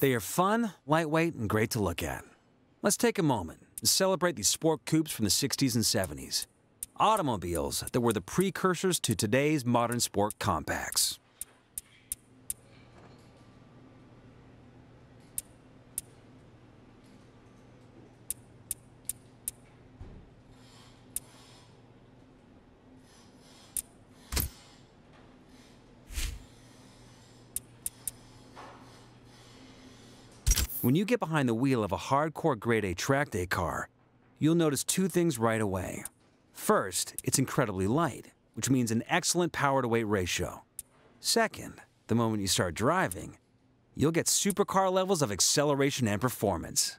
They are fun, lightweight, and great to look at. Let's take a moment and celebrate these sport coupes from the 60s and 70s. Automobiles that were the precursors to today's modern sport compacts. When you get behind the wheel of a hardcore grade A track day car, you'll notice two things right away. First, it's incredibly light, which means an excellent power to weight ratio. Second, the moment you start driving, you'll get supercar levels of acceleration and performance.